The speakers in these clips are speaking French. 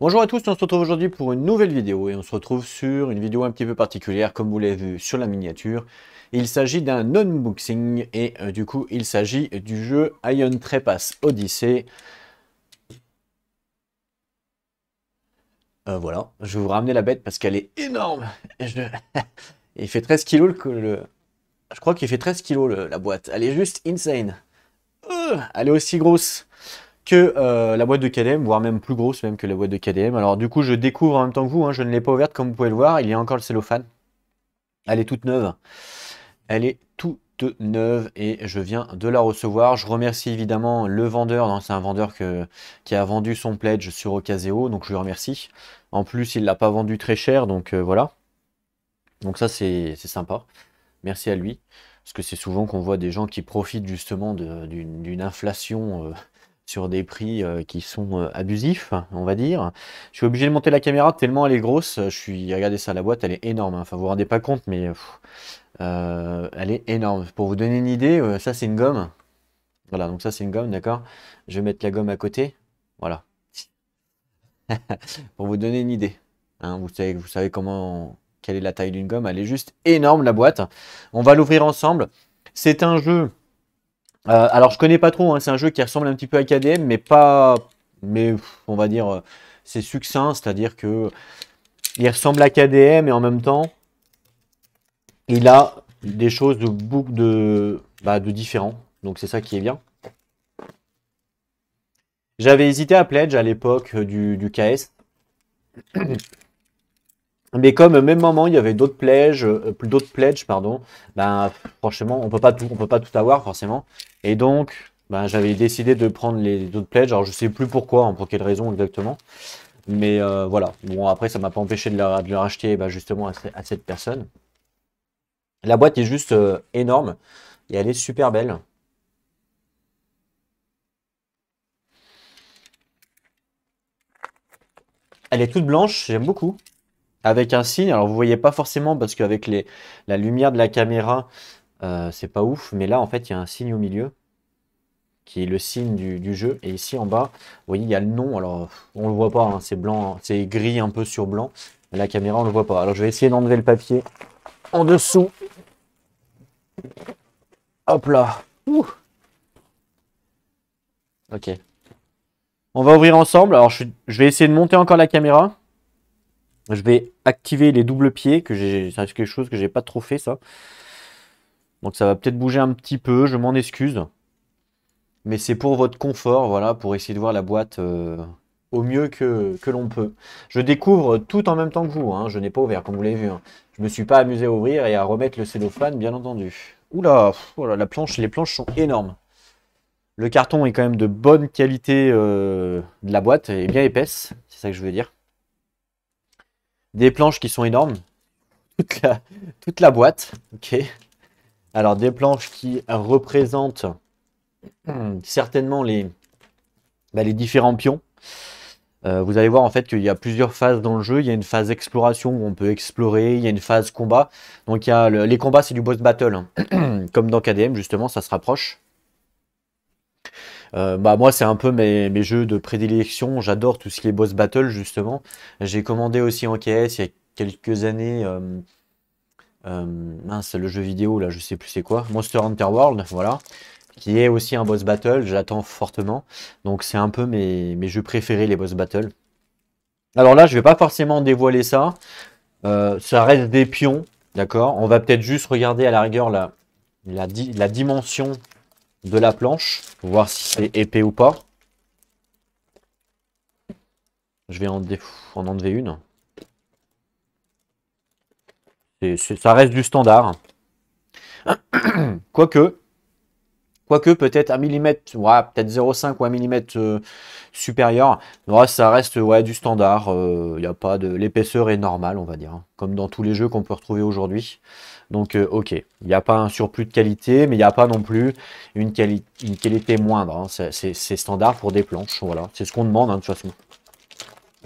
Bonjour à tous, on se retrouve aujourd'hui pour une nouvelle vidéo et on se retrouve sur une vidéo un petit peu particulière comme vous l'avez vu sur la miniature. Il s'agit d'un unboxing et euh, du coup il s'agit du jeu Ion Trépass Odyssey. Euh, voilà, je vais vous ramener la bête parce qu'elle est énorme. Je... il fait 13 kilos le... Je crois qu'il fait 13 kg la boîte. Elle est juste insane. Euh, elle est aussi grosse euh, la boîte de KDM, voire même plus grosse même que la boîte de KDM. Alors du coup, je découvre en même temps que vous, hein, je ne l'ai pas ouverte comme vous pouvez le voir, il y a encore le cellophane. Elle est toute neuve. Elle est toute neuve et je viens de la recevoir. Je remercie évidemment le vendeur, c'est un vendeur que, qui a vendu son pledge sur Ocaseo, donc je lui remercie. En plus, il ne l'a pas vendu très cher, donc euh, voilà. Donc ça, c'est sympa. Merci à lui. Parce que c'est souvent qu'on voit des gens qui profitent justement d'une inflation euh, sur des prix euh, qui sont euh, abusifs, on va dire. Je suis obligé de monter la caméra tellement elle est grosse. Je suis, regardez ça, la boîte, elle est énorme. Hein. Enfin, vous vous rendez pas compte, mais euh, elle est énorme. Pour vous donner une idée, ça c'est une gomme. Voilà, donc ça c'est une gomme, d'accord. Je vais mettre la gomme à côté. Voilà. pour vous donner une idée. Hein, vous savez, vous savez comment, quelle est la taille d'une gomme. Elle est juste énorme la boîte. On va l'ouvrir ensemble. C'est un jeu euh, alors je connais pas trop, hein. c'est un jeu qui ressemble un petit peu à KDM, mais pas. Mais on va dire, euh, c'est succinct, c'est-à-dire que il ressemble à KDM et en même temps, il a des choses de de, bah, de différents. Donc c'est ça qui est bien. J'avais hésité à Pledge à l'époque du, du, KS. Mais comme au même moment il y avait d'autres pledges, euh, d'autres pardon, ben franchement on peut pas on peut pas tout avoir forcément. Et donc, ben, j'avais décidé de prendre les autres pledges. Alors, je sais plus pourquoi, hein, pour quelle raison exactement. Mais euh, voilà. Bon, après, ça m'a pas empêché de le, racheter ben, justement à, cette personne. La boîte est juste euh, énorme. Et elle est super belle. Elle est toute blanche, j'aime beaucoup. Avec un signe, alors vous voyez pas forcément parce qu'avec la lumière de la caméra, euh, c'est pas ouf, mais là, en fait, il y a un signe au milieu qui est le signe du, jeu. Et ici en bas, vous voyez, il y a le nom. Alors, on le voit pas, hein, c'est blanc, c'est gris un peu sur blanc. La caméra, on le voit pas. Alors, je vais essayer d'enlever le papier en dessous. Hop là. Ok. On va ouvrir ensemble. Alors, je, vais essayer de monter encore la caméra. Je vais activer les doubles pieds, que c'est quelque chose que j'ai pas trop fait, ça. Donc ça va peut-être bouger un petit peu, je m'en excuse. Mais c'est pour votre confort, voilà, pour essayer de voir la boîte euh, au mieux que, que l'on peut. Je découvre tout en même temps que vous, hein. je n'ai pas ouvert, comme vous l'avez vu. Hein. Je ne me suis pas amusé à ouvrir et à remettre le cellophane, bien entendu. Oula, voilà, oh la planche, les planches sont énormes. Le carton est quand même de bonne qualité euh, de la boîte, et bien épaisse, c'est ça que je veux dire. Des planches qui sont énormes. Toute la, toute la boîte, ok. Alors des planches qui représentent hmm, certainement les, bah, les différents pions. Euh, vous allez voir en fait qu'il y a plusieurs phases dans le jeu. Il y a une phase exploration où on peut explorer, il y a une phase combat. Donc il les combats c'est du boss battle, hein. comme dans KDM justement, ça se rapproche. Euh, bah moi c'est un peu mes, mes, jeux de prédilection, j'adore tout ce qui est boss battle justement. J'ai commandé aussi en KS il y a quelques années euh, euh, mince, le jeu vidéo, là, je sais plus c'est quoi. Monster Hunter World, voilà. Qui est aussi un boss battle, j'attends fortement. Donc c'est un peu mes, mes jeux préférés, les boss battle Alors là, je vais pas forcément dévoiler ça. Euh, ça reste des pions, d'accord On va peut-être juste regarder à la rigueur la, la, la dimension de la planche, pour voir si c'est épais ou pas. Je vais en, en enlever une ça reste du standard. quoique, quoique peut-être un millimètre, peut-être 0,5 ou un millimètre euh, supérieur, ça reste ouais, du standard. Il euh, y a pas de L'épaisseur est normale, on va dire, hein, comme dans tous les jeux qu'on peut retrouver aujourd'hui. Donc, euh, ok, il n'y a pas un surplus de qualité, mais il n'y a pas non plus une, qualité moindre. Hein. C'est standard pour des planches, voilà. C'est ce qu'on demande, hein, de toute façon.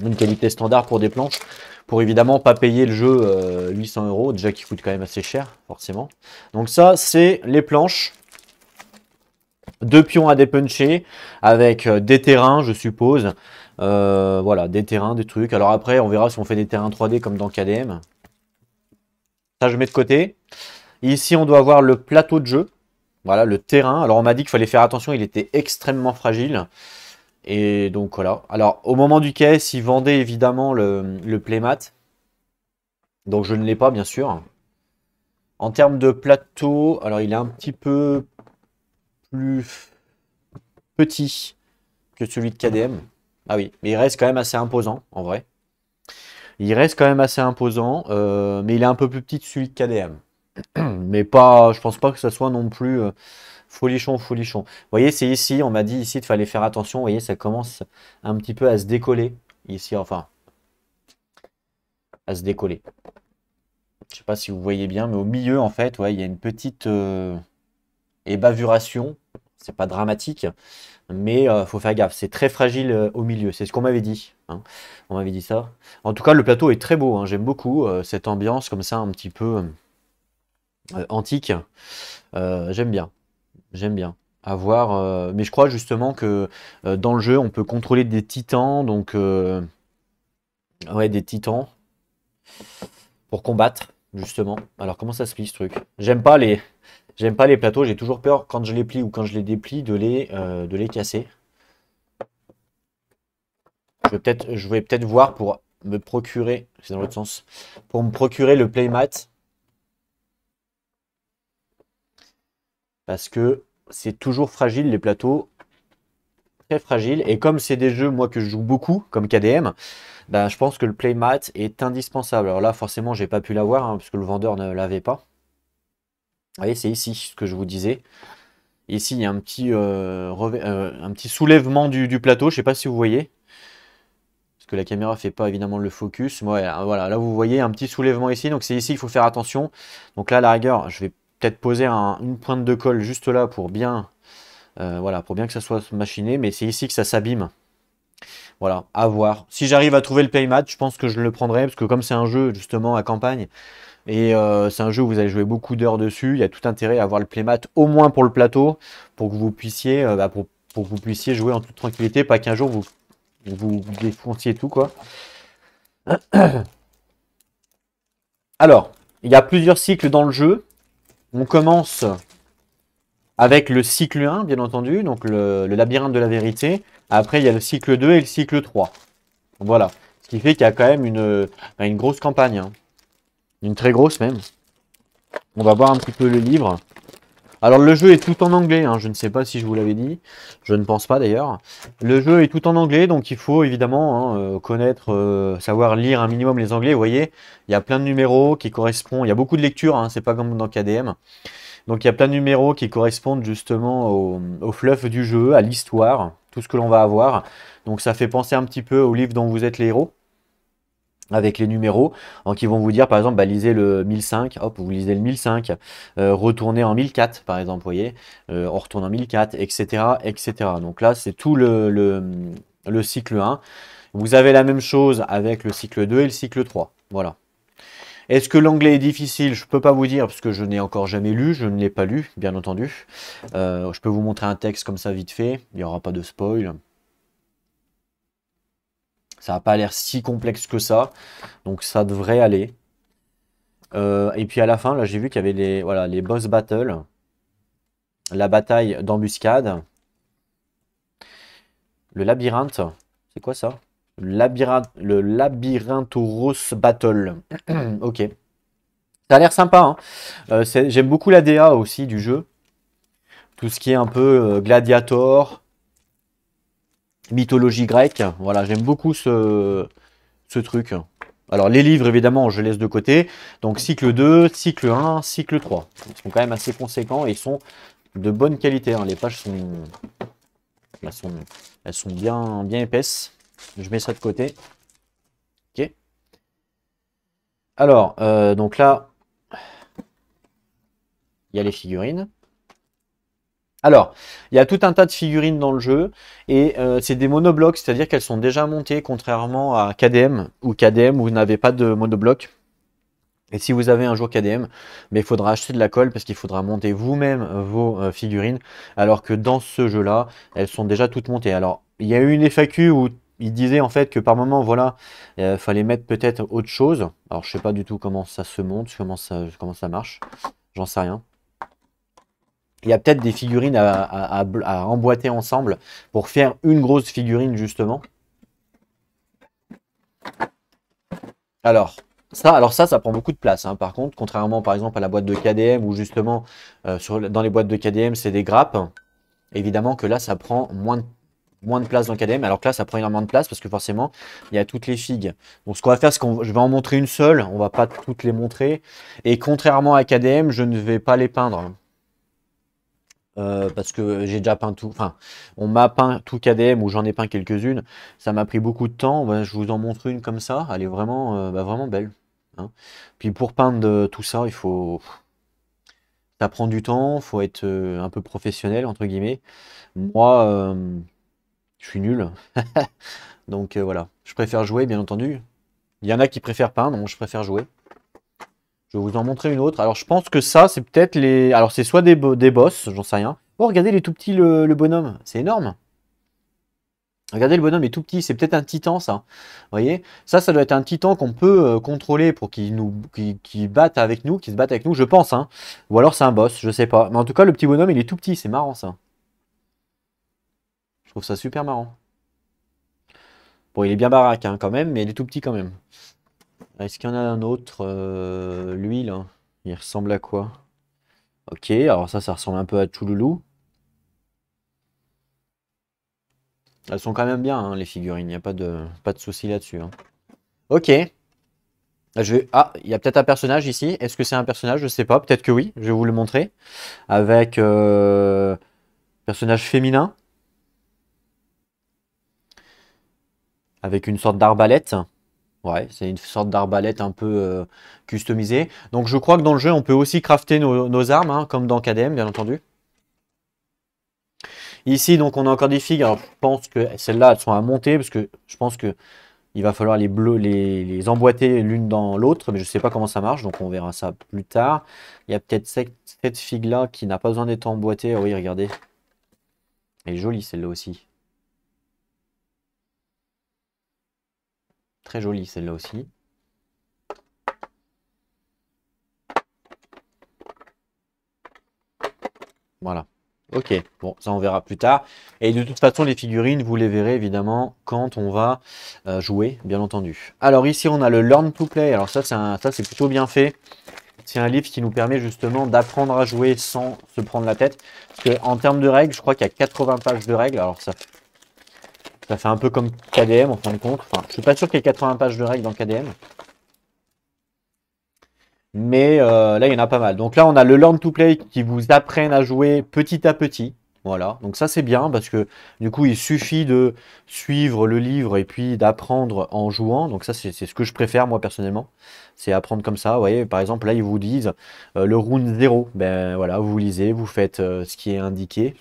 Une qualité standard pour des planches pour évidemment pas payer le jeu 800 euh, euros, déjà qui coûte quand même assez cher, forcément. Donc ça, c'est les planches. Deux pions à dépuncher avec euh, des terrains, je suppose. Euh, voilà, des terrains, des trucs. Alors après, on verra si on fait des terrains 3D comme dans KDM. Ça, je mets de côté. Ici, on doit avoir le plateau de jeu. Voilà, le terrain. Alors, on m'a dit qu'il fallait faire attention, il était extrêmement fragile. Et donc voilà. Alors au moment du caisse, ils vendait évidemment le, le Playmat. Donc je ne l'ai pas bien sûr. En termes de plateau, alors il est un petit peu plus petit que celui de KDM. Ah oui, mais il reste quand même assez imposant en vrai. Il reste quand même assez imposant, euh, mais il est un peu plus petit que celui de KDM. mais pas, je pense pas que ça soit non plus. Euh, Folichon, folichon. Vous voyez, c'est ici, on m'a dit ici qu'il fallait faire attention. Vous voyez, ça commence un petit peu à se décoller. Ici, enfin, à se décoller. Je sais pas si vous voyez bien, mais au milieu, en fait, ouais, il y a une petite ébavuration. Euh, ébavuration. C'est pas dramatique, mais il euh, faut faire gaffe. C'est très fragile euh, au milieu. C'est ce qu'on m'avait dit. Hein. On m'avait dit ça. En tout cas, le plateau est très beau. Hein. J'aime beaucoup cette ambiance comme ça, un petit peu antique. J'aime bien. J'aime bien. avoir... Euh, mais je crois justement que euh, dans le jeu, on peut contrôler des titans. Donc, euh, ouais, des titans. Pour combattre, justement. Alors, comment ça se plie ce truc J'aime pas les. J'aime pas les plateaux, j'ai toujours peur quand je les plie ou quand je les déplie de les, de les casser. Je vais peut-être voir pour me procurer, c'est dans l'autre sens, pour me procurer le playmat parce que c'est toujours fragile les plateaux très fragile. et comme c'est des jeux moi que je joue beaucoup comme KDM ben, je pense que le playmat est indispensable alors là forcément j'ai pas pu l'avoir hein, parce puisque le vendeur ne l'avait pas vous voyez c'est ici ce que je vous disais ici il y a un petit, euh, euh, un petit soulèvement du, plateau je sais pas si vous voyez parce que la caméra fait pas évidemment le focus. voilà, là vous voyez un petit soulèvement ici, donc c'est ici qu'il faut faire attention. Donc là, la rigueur, je vais peut-être poser une pointe de colle juste là pour bien, euh, voilà, pour bien que ça soit machiné, mais c'est ici que ça s'abîme. Voilà, à voir. Si j'arrive à trouver le playmat, je pense que je le prendrai, parce que comme c'est un jeu justement à campagne, et euh, c'est un jeu où vous allez jouer beaucoup d'heures dessus, il y a tout intérêt à avoir le playmat au moins pour le plateau, pour que vous puissiez, euh, bah, pour, que vous puissiez jouer en toute tranquillité, pas qu'un jour vous, vous, vous défonciez tout quoi. Alors, il y a plusieurs cycles dans le jeu. On commence avec le cycle 1, bien entendu, donc le, labyrinthe de la vérité. Après, il y a le cycle 2 et le cycle 3. Voilà. Ce qui fait qu'il y a quand même une, ben, une grosse campagne. Hein. Une très grosse même. On va voir un petit peu le livre. Alors le jeu est tout en anglais, hein. je ne sais pas si je vous l'avais dit, je ne pense pas d'ailleurs. Le jeu est tout en anglais, donc il faut évidemment hein, euh, connaître, euh, savoir lire un minimum les anglais. Vous voyez, il y a plein de numéros qui correspondent, il y a beaucoup de lectures, hein, c'est pas comme dans KDM. Donc il y a plein de numéros qui correspondent justement au, au fluff du jeu, à l'histoire, tout ce que l'on va avoir. Donc ça fait penser un petit peu au livre dont vous êtes les héros avec les numéros, hein, qui vont vous dire par exemple, baliser lisez le 1005, hop, vous lisez le 1005, euh, retournez en 1004 par exemple, voyez, euh, on retourne en 1004, etc., etc. Donc là, c'est tout le, le, cycle 1. Vous avez la même chose avec le cycle 2 et le cycle 3, voilà. Est-ce que l'anglais est difficile Je ne peux pas vous dire parce que je n'ai encore jamais lu, je ne l'ai pas lu, bien entendu. Euh, je peux vous montrer un texte comme ça vite fait, il n'y aura pas de spoil. Ça n'a pas l'air si complexe que ça. Donc ça devrait aller. Euh, et puis à la fin, là, j'ai vu qu'il y avait les, voilà, les boss battles. La bataille d'embuscade. Le labyrinthe. C'est quoi ça le, labyrinthe, le Labyrinthoros Battle. ok. Ça a l'air sympa. Hein. Euh, j'aime beaucoup la DA aussi du jeu. Tout ce qui est un peu euh, gladiator, mythologie grecque. Voilà, j'aime beaucoup ce, ce truc. Alors les livres, évidemment, je laisse de côté. Donc cycle 2, cycle 1, cycle 3. Ils sont quand même assez conséquents et ils sont de bonne qualité. Hein. Les pages sont... Elles sont, bien, bien épaisses. Je mets ça de côté. Ok. Alors, euh, donc là, il y a les figurines. Alors, il y a tout un tas de figurines dans le jeu et euh, c'est des monoblocs, c'est-à-dire qu'elles sont déjà montées contrairement à KDM ou KDM où vous n'avez pas de monobloc. Et si vous avez un jour KDM, mais il faudra acheter de la colle parce qu'il faudra monter vous-même vos euh, figurines, alors que dans ce jeu-là, elles sont déjà toutes montées. Alors, il y a eu une FAQ où il disait en fait que par moment, voilà, il euh, fallait mettre peut-être autre chose. Alors, je sais pas du tout comment ça se monte, comment ça, comment ça marche, j'en sais rien il y a peut-être des figurines à, emboîter ensemble pour faire une grosse figurine, justement. Alors, ça, alors ça, ça prend beaucoup de place. Hein. Par contre, contrairement par exemple à la boîte de KDM, où justement, euh, dans les boîtes de KDM, c'est des grappes. Évidemment que là, ça prend moins de, place dans KDM. Alors que là, ça prend énormément de place parce que forcément, il y a toutes les figues. Donc, ce qu'on va faire, c'est que je vais en montrer une seule. On va pas toutes les montrer. Et contrairement à KDM, je ne vais pas les peindre. Euh, parce que j'ai déjà peint tout, enfin, on m'a peint tout KDM ou j'en ai peint quelques-unes. Ça m'a pris beaucoup de temps. Bah, je vous en montre une comme ça. Elle est vraiment, euh, bah, vraiment belle. Hein. Puis pour peindre euh, tout ça, il faut. Ça prend du temps, il faut être un peu professionnel, entre guillemets. Moi, je suis nul. Donc voilà, je préfère jouer, bien entendu. Il y en a qui préfèrent peindre, moi je préfère jouer. Je vais vous en montrer une autre. Alors, je pense que ça, c'est peut-être les... Alors, c'est soit des, boss, j'en sais rien. Oh, regardez, les tout petit, le, bonhomme. C'est énorme. Regardez, le bonhomme est tout petit. C'est peut-être un titan, ça. Vous voyez Ça, ça doit être un titan qu'on peut euh, contrôler pour qu'il nous batte avec nous, qu'il se batte avec nous, je pense. Hein. Ou alors, c'est un boss, je sais pas. Mais en tout cas, le petit bonhomme, il est tout petit. C'est marrant, ça. Je trouve ça super marrant. Bon, il est bien baraque, hein, quand même, mais il est tout petit, quand même. Est-ce qu'il y en a un autre euh, Lui, là, hein il ressemble à quoi Ok, alors ça, ça ressemble un peu à Touloulou. Elles sont quand même bien, hein, les figurines. Il n'y a pas de, pas de souci là-dessus. Hein. Ok. Ah, ah, il y a peut-être un personnage ici. Est-ce que c'est un personnage Je ne sais pas. Peut-être que oui. Je vais vous le montrer. Avec euh, personnage féminin. Avec une sorte d'arbalète. Ouais, c'est une sorte d'arbalète un peu euh, customisée. Donc je crois que dans le jeu, on peut aussi crafter nos, armes, hein, comme dans KDM, bien entendu. Ici, donc, on a encore des figues. je pense que celles-là, elles sont à monter, parce que je pense que il va falloir les, bleu, les, emboîter l'une dans l'autre, mais je ne sais pas comment ça marche, donc on verra ça plus tard. Il y a peut-être cette, cette figue-là qui n'a pas besoin d'être emboîtée. Ah oui, regardez. Elle est jolie, celle-là aussi. Très jolie celle-là aussi. Voilà. Ok, bon, ça on verra plus tard. Et de toute façon, les figurines, vous les verrez évidemment quand on va euh, jouer, bien entendu. Alors ici, on a le Learn to Play. Alors ça, c'est plutôt bien fait. C'est un livre qui nous permet justement d'apprendre à jouer sans se prendre la tête. Parce qu'en en termes de règles, je crois qu'il y a 80 pages de règles. Alors ça ça fait un peu comme KDM en fin de compte. Enfin, je suis pas sûr qu'il y ait 80 pages de règles dans KDM. Mais euh, là, il y en a pas mal. Donc là, on a le Learn to Play qui vous apprennent à jouer petit à petit. Voilà, donc ça c'est bien parce que du coup il suffit de suivre le livre et puis d'apprendre en jouant. Donc ça c'est ce que je préfère moi personnellement, c'est apprendre comme ça. Vous voyez, par exemple là ils vous disent euh, le round 0, ben voilà, vous lisez, vous faites euh, ce qui est indiqué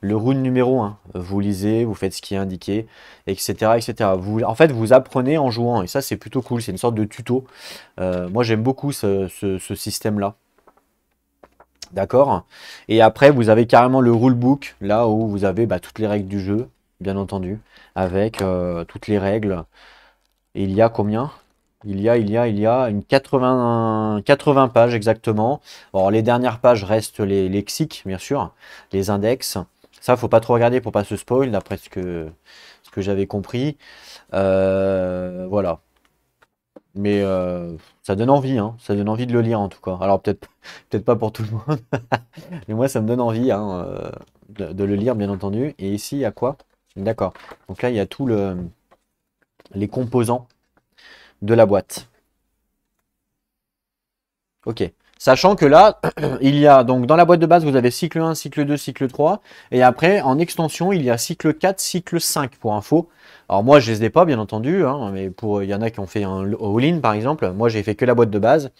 le rule numéro 1. Vous lisez, vous faites ce qui est indiqué, etc. etc. en fait, vous apprenez en jouant, et ça, c'est plutôt cool. C'est une sorte de tuto. Euh, moi, j'aime beaucoup ce, système-là. D'accord Et après, vous avez carrément le rulebook, là où vous avez bah, toutes les règles du jeu, bien entendu, avec euh, toutes les règles. il y a combien il y a, il y a, il y a une 80, pages exactement. Alors, les dernières pages restent les lexiques, bien sûr, les index. Ça, faut pas trop regarder pour pas se spoil, d'après ce que, ce que j'avais compris. Euh, voilà. Mais euh, ça donne envie, hein. ça donne envie de le lire en tout cas. Alors peut-être peut-être pas pour tout le monde, mais moi ça me donne envie hein, euh, de, le lire bien entendu. Et ici il y a quoi D'accord. Donc là il y a tous le, les composants de la boîte. Ok. Sachant que là, il y a donc dans la boîte de base, vous avez cycle 1, cycle 2, cycle 3. Et après, en extension, il y a cycle 4, cycle 5 pour info. Alors moi, je ne les ai pas, bien entendu, hein, mais pour il y en a qui ont fait un all-in par exemple. Moi, j'ai fait que la boîte de base.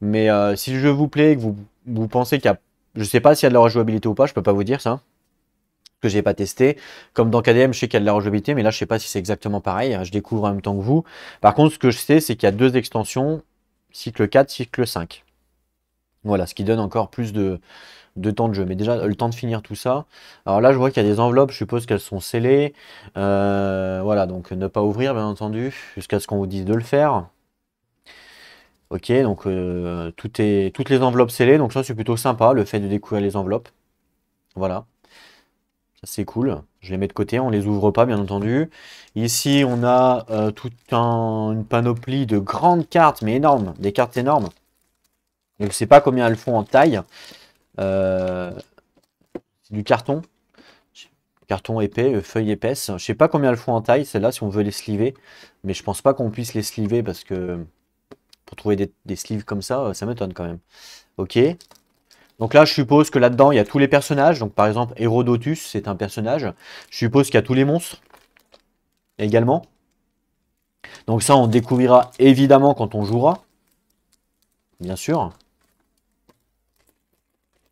Mais euh, si le vous plaît, que vous, vous pensez qu'il y a. Je ne sais pas s'il y a de la rejouabilité ou pas, je ne peux pas vous dire ça. Que j'ai pas testé. Comme dans KDM, je sais qu'il y a de la rejouabilité, mais là, je ne sais pas si c'est exactement pareil. Hein, je découvre en même temps que vous. Par contre, ce que je sais, c'est qu'il y a deux extensions cycle 4, cycle 5. Voilà, ce qui donne encore plus de, temps de jeu. Mais déjà, le temps de finir tout ça. Alors là, je vois qu'il y a des enveloppes, je suppose qu'elles sont scellées. Euh, voilà, donc ne pas ouvrir, bien entendu, jusqu'à ce qu'on vous dise de le faire. Ok, donc euh, tout toutes les enveloppes scellées, donc ça c'est plutôt sympa, le fait de découvrir les enveloppes. Voilà c'est cool. Je les mets de côté, on les ouvre pas bien entendu. Ici on a euh, toute une panoplie de grandes cartes, mais énormes, des cartes énormes. Je ne sais pas combien elles font en taille. Euh, c'est du carton. Carton épais, euh, feuille épaisse. Je ne sais pas combien elles font en taille, celle là si on veut les sliver. Mais je pense pas qu'on puisse les sliver parce que pour trouver des, des sleeves comme ça, ça m'étonne quand même. Ok. Donc là, je suppose que là-dedans, il y a tous les personnages. Donc par exemple, Hérodotus, c'est un personnage. Je suppose qu'il y a tous les monstres également. Donc ça, on découvrira évidemment quand on jouera. Bien sûr.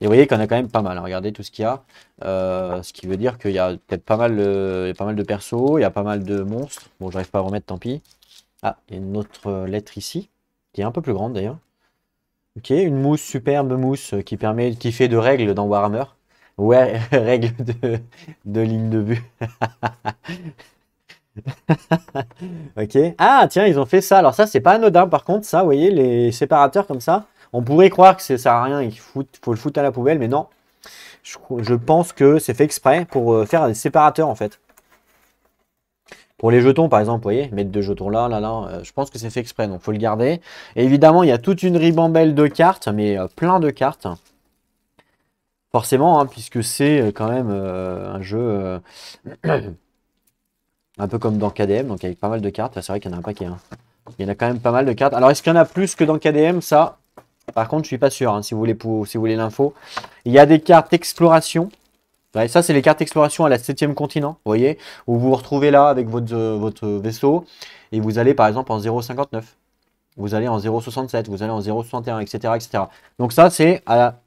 Et vous voyez qu'on a quand même pas mal. Regardez tout ce qu'il y a. Euh, ce qui veut dire qu'il y a peut-être pas, mal de... pas mal de persos, il y a pas mal de monstres. Bon, j'arrive pas à remettre, tant pis. Ah, il y a une autre euh, lettre ici, qui est un peu plus grande d'ailleurs. Ok, une mousse, superbe mousse euh, qui permet, qui fait de règles dans Warhammer. Ouais, règles de, de ligne de vue. ok. Ah, tiens, ils ont fait ça. Alors ça, c'est pas anodin. Par contre, ça, vous voyez, les séparateurs comme ça, on pourrait croire que ça sert à rien et qu'il faut, le foutre à la poubelle, mais non. je pense que c'est fait exprès pour euh, faire des séparateurs, en fait. Pour les jetons, par exemple, vous voyez, mettre deux jetons là, là, là, euh, je pense que c'est fait exprès, donc faut le garder. évidemment, il y a toute une ribambelle de cartes, mais euh, plein de cartes. Forcément, hein, puisque c'est euh, quand même un jeu un peu comme dans KDM, donc avec pas mal de cartes. Ah, c'est vrai qu'il y en a un paquet. Hein. Il y en a quand même pas mal de cartes. Alors, est-ce qu'il y en a plus que dans KDM Ça, par contre, je suis pas sûr. Hein, si vous voulez, si vous voulez l'info, il y a des cartes exploration ça, c'est les cartes exploration à la 7 continent, vous voyez, où vous vous retrouvez là avec votre, euh, votre vaisseau, et vous allez par exemple en 0,59, vous allez en 0,67, vous allez en 0,61, etc., Donc ça, c'est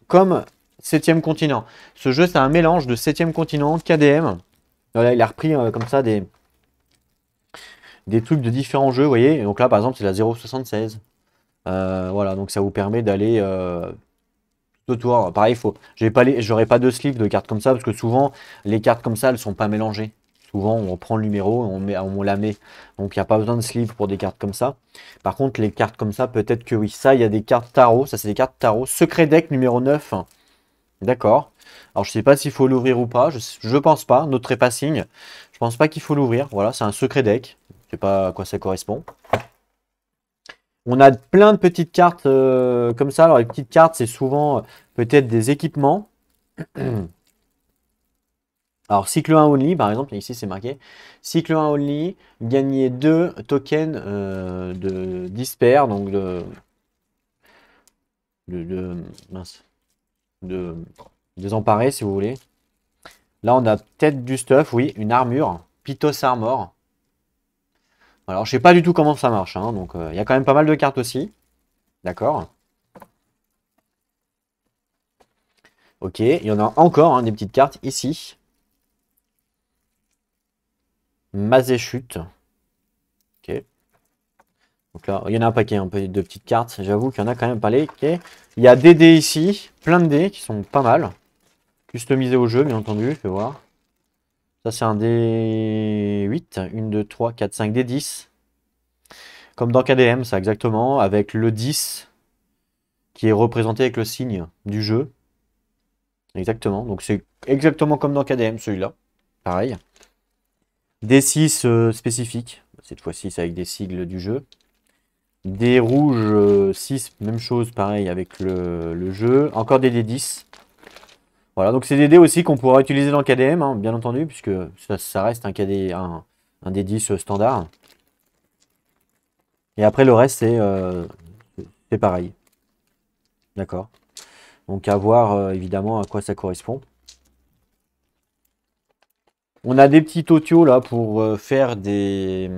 comme 7 continent. Ce jeu, c'est un mélange de 7 continent, KDM, il a repris euh, comme ça des, des trucs de différents jeux, vous voyez, donc là, par exemple, c'est la 0,76. Euh, voilà, donc ça vous permet d'aller deux tours. Hein. Pareil, faut. J'ai pas j'aurais pas de slip, de cartes comme ça parce que souvent les cartes comme ça, elles sont pas mélangées. Souvent, on prend le numéro, on, met, on la met. Donc, il n'y a pas besoin de sleeve pour des cartes comme ça. Par contre, les cartes comme ça, peut-être que oui. Ça, il y a des cartes tarot. Ça, c'est des cartes tarot. Secret deck numéro 9. D'accord. Alors, je sais pas s'il faut l'ouvrir ou pas. Je, ne pense pas. Notre passing. Je pense pas qu'il faut l'ouvrir. Voilà, c'est un secret deck. Je sais pas à quoi ça correspond. On a plein de petites cartes euh, comme ça. Alors, les petites cartes, c'est souvent euh, peut-être des équipements. Alors, cycle 1 only, par exemple, ici c'est marqué. Cycle 1 only, gagner 2 tokens euh, de dispers, donc de, de, de, mince, de désemparé si vous voulez. Là, on a peut-être du stuff, oui, une armure, Pythos Armor. Alors, je sais pas du tout comment ça marche. Hein, donc, euh, il y a quand même pas mal de cartes aussi. D'accord. Ok, il y en a encore hein, des petites cartes ici. chute. Ok. Donc là, il y en a un paquet un peu de petites cartes. J'avoue qu'il y en a quand même pas les. Ok. Il y a des dés ici, plein de dés qui sont pas mal. Customisés au jeu, bien entendu, je vais voir. Ça, c'est un D8. 1, 2, 3, 4, 5, D10. Comme dans KDM, ça exactement, avec le 10 qui est représenté avec le signe du jeu. Exactement. Donc c'est exactement comme dans KDM celui-là. Pareil. D6 euh, spécifiques spécifique. Cette fois-ci, c'est avec des sigles du jeu. Des rouges 6, euh, même chose, pareil avec le, le jeu. Encore des D10. Voilà, donc c'est des dés aussi qu'on pourra utiliser dans le KDM, hein, bien entendu, puisque ça, reste un, KD, un, D10 euh, standard. Et après, le reste, c'est euh, pareil. D'accord Donc à voir, euh, évidemment, à quoi ça correspond. On a des petits totios là pour faire des...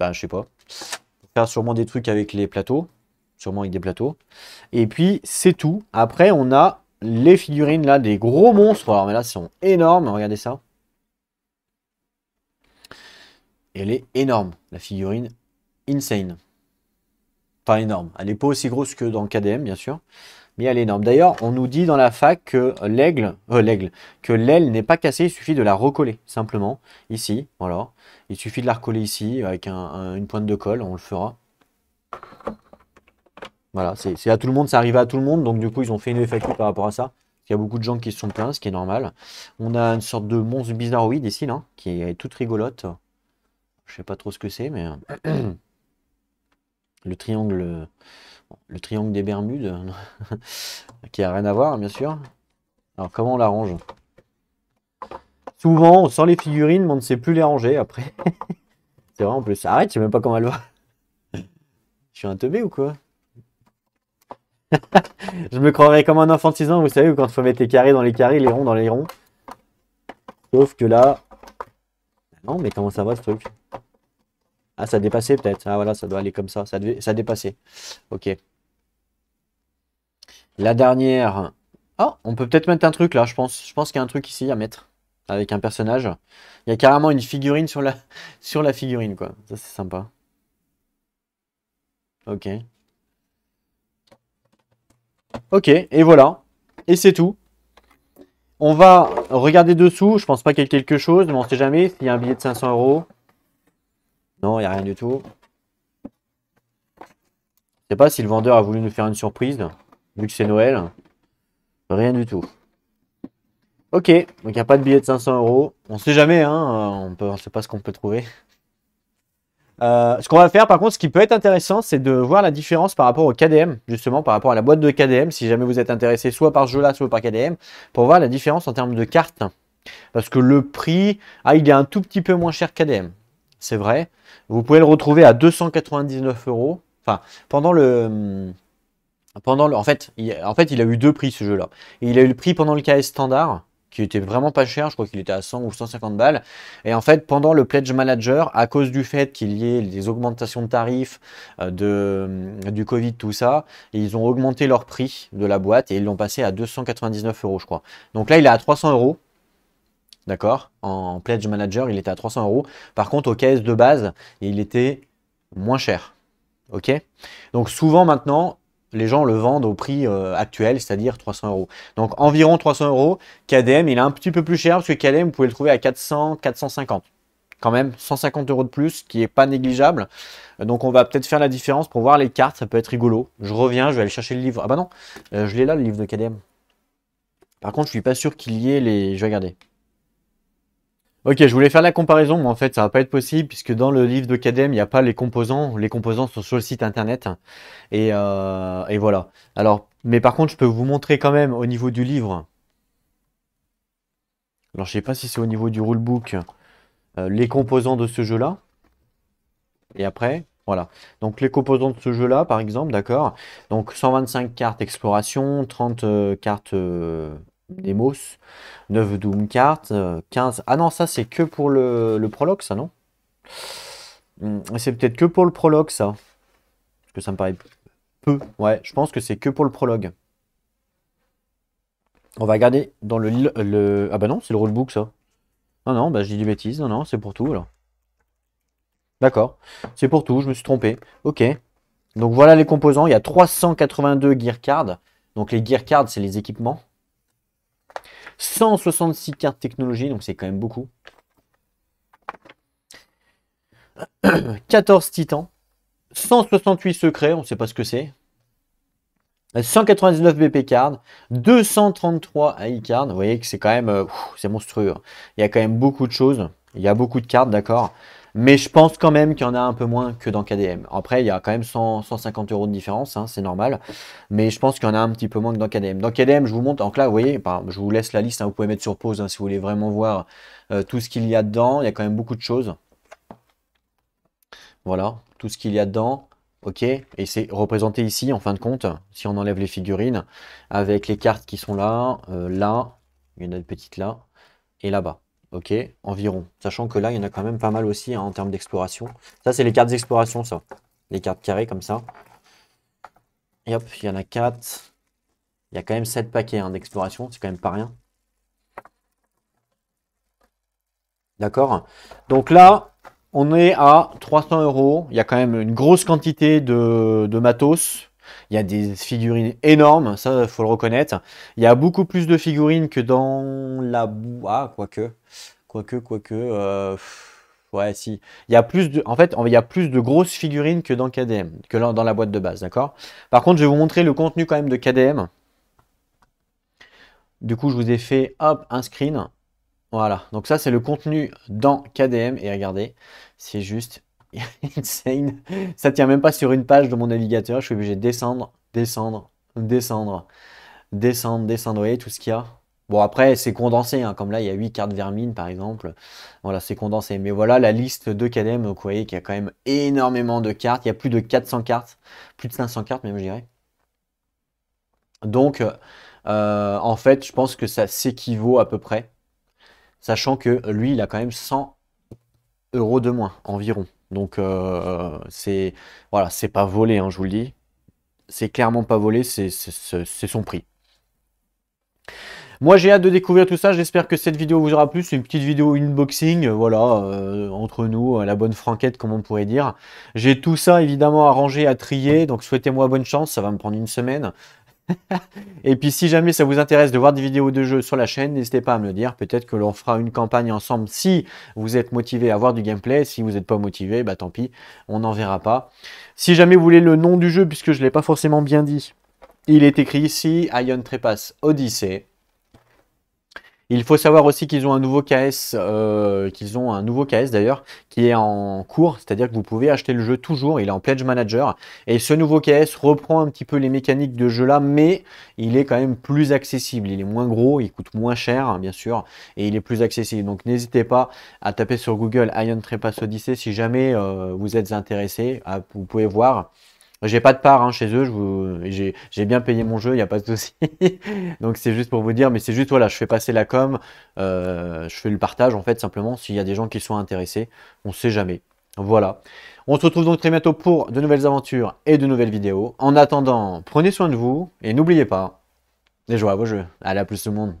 Ben, je sais pas. Faire sûrement des trucs avec les plateaux. Sûrement avec des plateaux. Et puis, c'est tout. Après, on a les figurines là des gros monstres. Alors mais là, sont énormes. Regardez ça. Elle est énorme, la figurine insane. Pas énorme. Elle n'est pas aussi grosse que dans le KDM, bien sûr. Mais elle est énorme. D'ailleurs, on nous dit dans la fac que l'aigle, euh, l'aigle, que l'aile n'est pas cassée, il suffit de la recoller, simplement, ici, voilà. Il suffit de la recoller ici, avec une pointe de colle, on le fera. Voilà, c'est à tout le monde, ça arrive à tout le monde. Donc, du coup, ils ont fait une FAQ par rapport à ça. Il y a beaucoup de gens qui se sont plaints, ce qui est normal. On a une sorte de monstre bizarroïde ici, là, qui est toute rigolote. Je sais pas trop ce que c'est, mais... le triangle... Le triangle des Bermudes, qui a rien à voir, bien sûr. Alors, comment on l'arrange Souvent, on sort les figurines, mais on ne sait plus les ranger, après. c'est vrai, en plus. Arrête, je sais même pas comment elle va. je suis un teubé ou quoi je me croirais comme un enfantisant, vous savez, quand il faut mettre les carrés dans les carrés, les ronds dans les ronds. Sauf que là... Non, mais comment ça va ce truc Ah, ça a dépassé peut-être. Ah voilà, ça doit aller comme ça. Ça, devait... ça a Ok. La dernière... Oh, on peut peut-être mettre un truc là, je pense. Je pense qu'il y a un truc ici à mettre. Avec un personnage. Il y a carrément une figurine sur la, sur la figurine, quoi. Ça, c'est sympa. Ok. Ok, et voilà. Et c'est tout. On va regarder dessous. Je pense pas qu'il y ait quelque chose, mais on sait jamais. S'il y a un billet de 500 euros. Non, il n'y a rien du tout. Je sais pas si le vendeur a voulu nous faire une surprise, vu que c'est Noël. Rien du tout. Ok, donc il n'y a pas de billet de 500 euros. On sait jamais, hein. Euh, on ne sait pas ce qu'on peut trouver. Euh, ce qu'on va faire, par contre, ce qui peut être intéressant, c'est de voir la différence par rapport au KDM, justement, par rapport à la boîte de KDM, si jamais vous êtes intéressé soit par ce jeu-là, soit par KDM, pour voir la différence en termes de cartes. Parce que le prix, ah, il est un tout petit peu moins cher KDM, c'est vrai. Vous pouvez le retrouver à 299 euros. Enfin, pendant le... Pendant le, en, fait, il, en fait, il a eu deux prix ce jeu-là. Il a eu le prix pendant le KS standard, qui était vraiment pas cher, je crois qu'il était à 100 ou 150 balles. Et en fait, pendant le pledge manager, à cause du fait qu'il y ait des augmentations de tarifs, euh, de, euh, du Covid, tout ça, ils ont augmenté leur prix de la boîte et ils l'ont passé à 299 euros, je crois. Donc là, il est à 300 euros. D'accord En pledge manager, il était à 300 euros. Par contre, au caisse de base, il était moins cher. Ok Donc souvent maintenant, les gens le vendent au prix euh, actuel, c'est-à-dire 300 euros. Donc environ 300 euros. KDM, il est un petit peu plus cher parce que KDM, vous pouvez le trouver à 400, 450. Quand même, 150 euros de plus, qui est pas négligeable. Donc on va peut-être faire la différence pour voir les cartes, ça peut être rigolo. Je reviens, je vais aller chercher le livre. Ah bah non, euh, je l'ai là, le livre de KDM. Par contre, je suis pas sûr qu'il y ait les... Je vais regarder. Ok, je voulais faire la comparaison, mais en fait, ça va pas être possible puisque dans le livre de Kadem, il n'y a pas les composants. Les composants sont sur le site internet. Euh, et, voilà. Alors, mais par contre, je peux vous montrer quand même au niveau du livre. Alors, je sais pas si c'est au niveau du rulebook euh, les composants de ce jeu-là. Et après, voilà. Donc les composants de ce jeu-là, par exemple, d'accord. Donc 125 cartes exploration, 30 euh, cartes Demos, 9 carte 15... Ah non, ça c'est que pour le, prologue, ça, non hmm, C'est peut-être que pour le prologue, ça. Parce que ça me paraît peu. Ouais, je pense que c'est que pour le prologue. On va regarder dans le... le... Ah bah non, c'est le rulebook, ça. Non, non, bah je dis des bêtises. Non, non, c'est pour tout, alors. D'accord. C'est pour tout, je me suis trompé. Ok. Donc voilà les composants. Il y a 382 gear cards. Donc les gear cards, c'est les équipements. 166 cartes technologie, donc c'est quand même beaucoup. 14 titans. 168 secrets, on ne sait pas ce que c'est. 199 BP card, 233 AI card. Vous voyez que c'est quand même, euh, c'est monstrueux. Hein. Il y a quand même beaucoup de choses. Il y a beaucoup de cartes, d'accord. Mais je pense quand même qu'il y en a un peu moins que dans KDM. Après, il y a quand même 150 euros de différence, hein, c'est normal. Mais je pense qu'il y en a un petit peu moins que dans KDM. Dans KDM, je vous montre, donc là, vous voyez, je vous laisse la liste, hein, vous pouvez mettre sur pause hein, si vous voulez vraiment voir euh, tout ce qu'il y a dedans. Il y a quand même beaucoup de choses. Voilà, tout ce qu'il y a dedans. Ok, et c'est représenté ici en fin de compte, si on enlève les figurines, avec les cartes qui sont là, euh, là, il y en a une petite là, et là-bas ok, environ. Sachant que là, il y en a quand même pas mal aussi hein, en termes d'exploration. Ça, c'est les cartes d'exploration, ça. Les cartes carrées comme ça. Et hop, il y en a 4. Il y a quand même 7 paquets hein, d'exploration, c'est quand même pas rien. D'accord Donc là, on est à 300 euros. Il y a quand même une grosse quantité de matos. Il y a des figurines énormes, ça, faut le reconnaître. Il y a beaucoup plus de figurines que dans la... Ah, quoique. Quoique, quoique... Euh, ouais, si. Il y a plus de, en fait, il y a plus de grosses figurines que dans KDM, que dans la boîte de base, d'accord Par contre, je vais vous montrer le contenu quand même de KDM. Du coup, je vous ai fait, un screen. Voilà, donc ça, c'est le contenu dans KDM. Et regardez, c'est juste insane. Ça tient même pas sur une page de mon navigateur. Je suis obligé de descendre, descendre, descendre, descendre, descendre. Vous voyez tout ce qu'il y a Bon, après, c'est condensé. Hein. Comme là, il y a 8 cartes vermine, par exemple. Voilà, c'est condensé. Mais voilà la liste de KDM. vous voyez qu'il y a quand même énormément de cartes. Il y a plus de 400 cartes. Plus de 500 cartes, même, je dirais. Donc, euh, en fait, je pense que ça s'équivaut à peu près. Sachant que lui, il a quand même 100 euros de moins environ. Donc, euh, c'est voilà, c'est pas volé, hein, je vous le dis. C'est clairement pas volé, c'est son prix. Moi j'ai hâte de découvrir tout ça, j'espère que cette vidéo vous aura plu, c'est une petite vidéo unboxing, euh, voilà, euh, entre nous, la bonne franquette comme on pourrait dire. J'ai tout ça évidemment à ranger, à trier, donc souhaitez-moi bonne chance, ça va me prendre une semaine. et puis si jamais ça vous intéresse de voir des vidéos de jeux sur la chaîne, n'hésitez pas à me le dire. Peut-être que l'on fera une campagne ensemble si vous êtes motivé à voir du gameplay. Si vous n'êtes pas motivé, bah tant pis, on n'en verra pas. Si jamais vous voulez le nom du jeu, puisque je ne l'ai pas forcément bien dit, il est écrit ici, Ion Trepass Odyssey. Il faut savoir aussi qu'ils ont un nouveau KS, euh, qu'ils ont un nouveau KS d'ailleurs, qui est en cours, c'est-à-dire que vous pouvez acheter le jeu toujours, il est en Pledge Manager. Et ce nouveau KS reprend un petit peu les mécaniques de jeu là, mais il est quand même plus accessible. Il est moins gros, il coûte moins cher, hein, bien sûr, et il est plus accessible. Donc n'hésitez pas à taper sur Google Ion Trepass Odyssey si jamais euh, vous êtes intéressé, ah, vous pouvez voir. J'ai pas de part hein, chez eux, j'ai bien payé mon jeu, il n'y a pas de souci. Donc c'est juste pour vous dire, mais c'est juste, voilà, je fais passer la com, euh, je fais le partage en fait, simplement, s'il y a des gens qui sont intéressés, on ne sait jamais. Voilà. On se retrouve donc très bientôt pour de nouvelles aventures et de nouvelles vidéos. En attendant, prenez soin de vous et n'oubliez pas, les joies à vos jeux. Allez, à plus tout le monde.